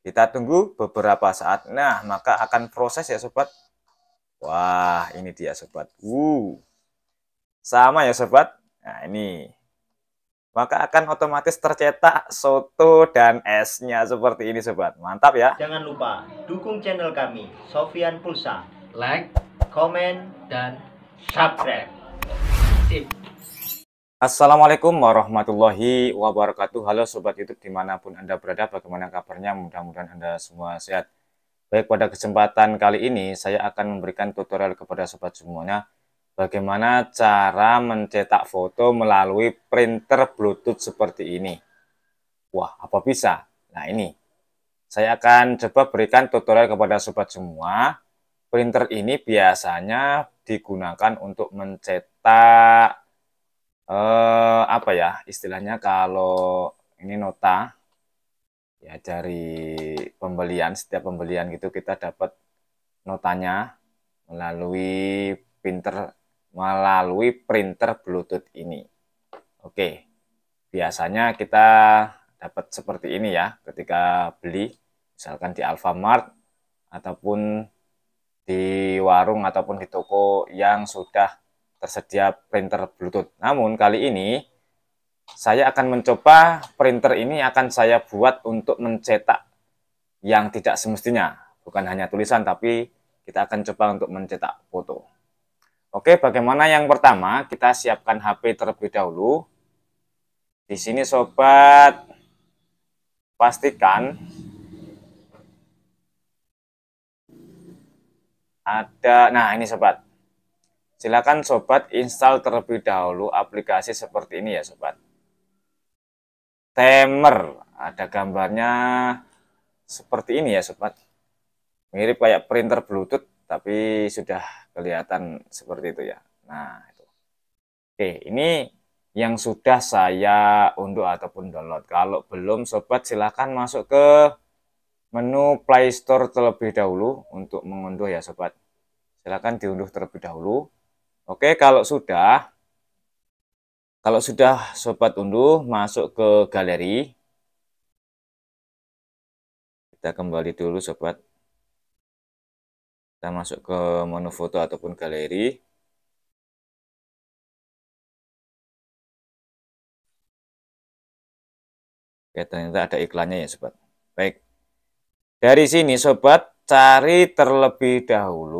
Kita tunggu beberapa saat. Nah, maka akan proses ya sobat. Wah, ini dia sobat. Wuh. Sama ya sobat. Nah, ini. Maka akan otomatis tercetak soto dan esnya seperti ini sobat. Mantap ya. Jangan lupa dukung channel kami Sofian Pulsa. Like, komen, dan subscribe. Sip. Assalamualaikum warahmatullahi wabarakatuh. Halo Sobat Youtube dimanapun Anda berada, bagaimana kabarnya? Mudah-mudahan Anda semua sehat. Baik, pada kesempatan kali ini saya akan memberikan tutorial kepada Sobat semuanya bagaimana cara mencetak foto melalui printer Bluetooth seperti ini. Wah, apa bisa? Nah ini, saya akan coba berikan tutorial kepada Sobat semua. Printer ini biasanya digunakan untuk mencetak eh, apa ya istilahnya kalau ini nota ya dari pembelian setiap pembelian gitu kita dapat notanya melalui printer melalui printer Bluetooth ini. Oke. Biasanya kita dapat seperti ini ya ketika beli misalkan di Alfamart ataupun di warung ataupun di toko yang sudah tersedia printer Bluetooth. Namun kali ini saya akan mencoba printer ini akan saya buat untuk mencetak yang tidak semestinya. Bukan hanya tulisan tapi kita akan coba untuk mencetak foto. Oke, bagaimana yang pertama? Kita siapkan HP terlebih dahulu. Di sini sobat pastikan ada nah ini sobat Silakan sobat install terlebih dahulu aplikasi seperti ini ya sobat. Timer, ada gambarnya seperti ini ya sobat. Mirip kayak printer Bluetooth tapi sudah kelihatan seperti itu ya. Nah, itu. Oke, ini yang sudah saya unduh ataupun download. Kalau belum sobat silakan masuk ke menu Play Store terlebih dahulu untuk mengunduh ya sobat. Silakan diunduh terlebih dahulu. Oke, kalau sudah, kalau sudah Sobat Unduh masuk ke galeri. Kita kembali dulu Sobat. Kita masuk ke menu foto ataupun galeri. Oke, ternyata ada iklannya ya Sobat. Baik. Dari sini Sobat, cari terlebih dahulu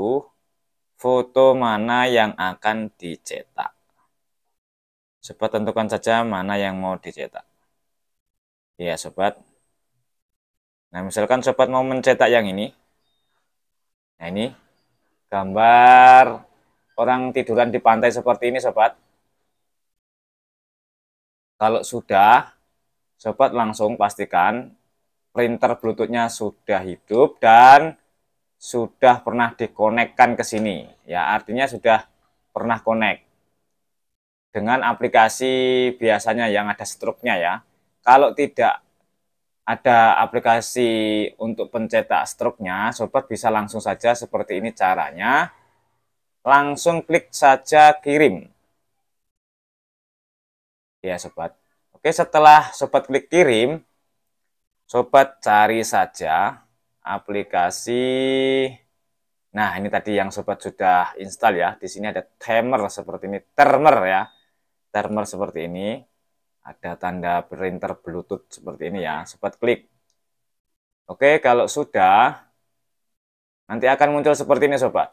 foto mana yang akan dicetak. Sobat tentukan saja mana yang mau dicetak. Ya sobat. Nah misalkan sobat mau mencetak yang ini. Nah ini gambar orang tiduran di pantai seperti ini sobat. Kalau sudah, sobat langsung pastikan printer bluetoothnya sudah hidup dan sudah pernah dikonekkan ke sini ya artinya sudah pernah connect dengan aplikasi biasanya yang ada struknya ya kalau tidak ada aplikasi untuk pencetak struknya sobat bisa langsung saja seperti ini caranya langsung klik saja kirim ya sobat oke setelah sobat klik kirim sobat cari saja aplikasi. Nah, ini tadi yang sobat sudah install ya. Di sini ada timer seperti ini, timer ya. Timer seperti ini. Ada tanda printer Bluetooth seperti ini ya. Sobat klik. Oke, kalau sudah nanti akan muncul seperti ini sobat.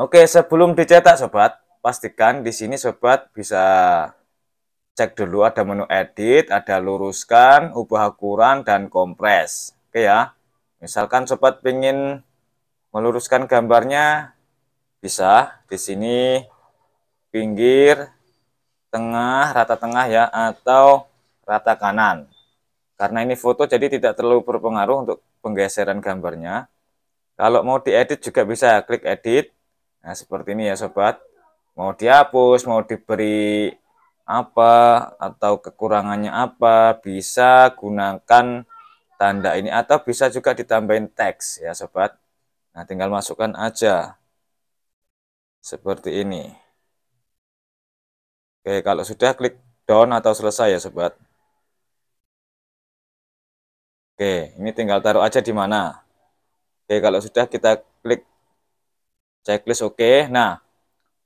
Oke, sebelum dicetak sobat, pastikan di sini sobat bisa cek dulu ada menu edit, ada luruskan, ubah ukuran dan kompres. Oke ya. Misalkan sobat pengen meluruskan gambarnya bisa di sini pinggir, tengah, rata tengah ya atau rata kanan. Karena ini foto jadi tidak terlalu berpengaruh untuk penggeseran gambarnya. Kalau mau diedit juga bisa klik edit. Nah, seperti ini ya sobat. Mau dihapus, mau diberi apa atau kekurangannya apa, bisa gunakan tanda ini atau bisa juga ditambahin teks ya sobat. Nah, tinggal masukkan aja seperti ini. Oke, kalau sudah klik down atau selesai ya sobat. Oke, ini tinggal taruh aja di mana. Oke, kalau sudah kita klik checklist oke. Nah,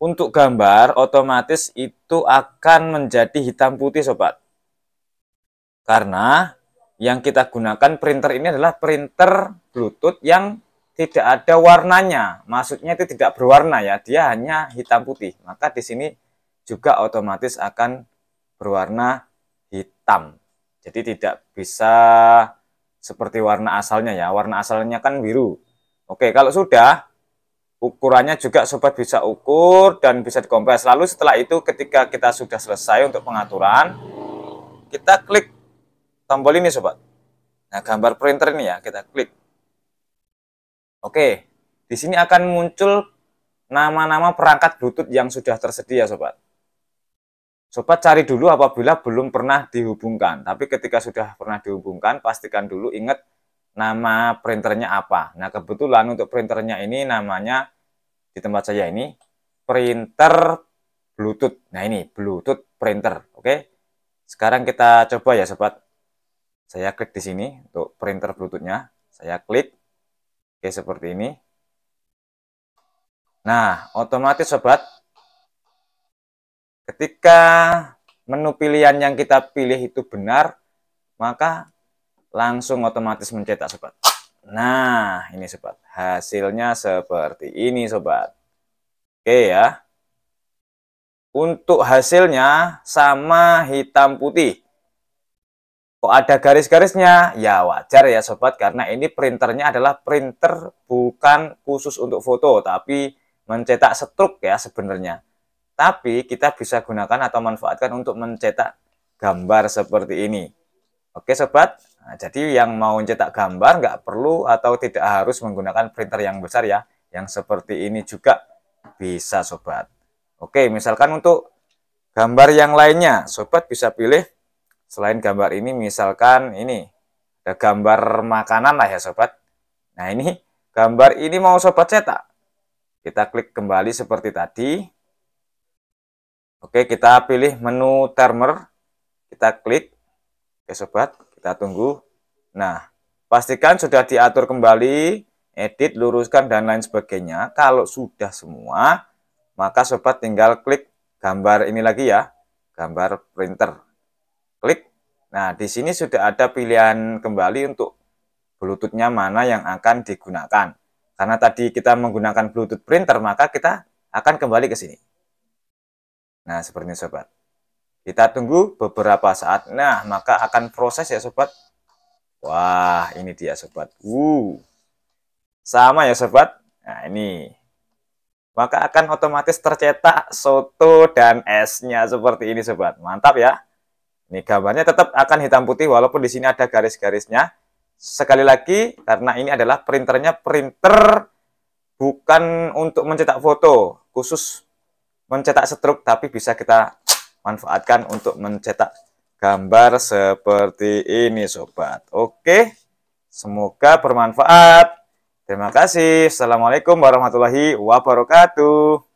untuk gambar otomatis itu akan menjadi hitam putih sobat. Karena yang kita gunakan printer ini adalah printer Bluetooth yang tidak ada warnanya. Maksudnya itu tidak berwarna ya, dia hanya hitam putih. Maka di sini juga otomatis akan berwarna hitam. Jadi tidak bisa seperti warna asalnya ya. Warna asalnya kan biru. Oke, kalau sudah ukurannya juga sobat bisa ukur dan bisa dikompres. Lalu setelah itu ketika kita sudah selesai untuk pengaturan, kita klik tombol ini sobat. Nah, gambar printer ini ya, kita klik. Oke, di sini akan muncul nama-nama perangkat Bluetooth yang sudah tersedia sobat. Sobat cari dulu apabila belum pernah dihubungkan. Tapi ketika sudah pernah dihubungkan, pastikan dulu ingat nama printernya apa. Nah, kebetulan untuk printernya ini namanya di tempat saya ini printer Bluetooth. Nah, ini Bluetooth printer, oke. Sekarang kita coba ya, sobat. Saya klik di sini untuk printer Bluetoothnya. Saya klik. Oke, seperti ini. Nah, otomatis sobat, ketika menu pilihan yang kita pilih itu benar, maka langsung otomatis mencetak sobat. Nah, ini sobat, hasilnya seperti ini sobat. Oke ya. Untuk hasilnya sama hitam putih. Kok ada garis-garisnya? Ya wajar ya sobat karena ini printernya adalah printer bukan khusus untuk foto tapi mencetak struk ya sebenarnya. Tapi kita bisa gunakan atau manfaatkan untuk mencetak gambar seperti ini. Oke sobat, nah, jadi yang mau mencetak gambar nggak perlu atau tidak harus menggunakan printer yang besar ya. Yang seperti ini juga bisa sobat. Oke, misalkan untuk gambar yang lainnya, sobat bisa pilih Selain gambar ini misalkan ini ada gambar makanan lah ya sobat. Nah ini gambar ini mau sobat cetak. Kita klik kembali seperti tadi. Oke kita pilih menu timer. Kita klik. Oke sobat kita tunggu. Nah pastikan sudah diatur kembali. Edit, luruskan, dan lain sebagainya. Kalau sudah semua, maka sobat tinggal klik gambar ini lagi ya. Gambar printer klik. Nah, di sini sudah ada pilihan kembali untuk bluetooth mana yang akan digunakan. Karena tadi kita menggunakan Bluetooth printer, maka kita akan kembali ke sini. Nah, seperti ini sobat. Kita tunggu beberapa saat. Nah, maka akan proses ya sobat. Wah, ini dia sobat. Uh. Sama ya sobat. Nah, ini. Maka akan otomatis tercetak soto dan esnya seperti ini sobat. Mantap ya. Ini gambarnya tetap akan hitam putih walaupun di sini ada garis-garisnya. Sekali lagi karena ini adalah printernya printer bukan untuk mencetak foto, khusus mencetak struk tapi bisa kita manfaatkan untuk mencetak gambar seperti ini sobat. Oke. Semoga bermanfaat. Terima kasih. Assalamualaikum warahmatullahi wabarakatuh.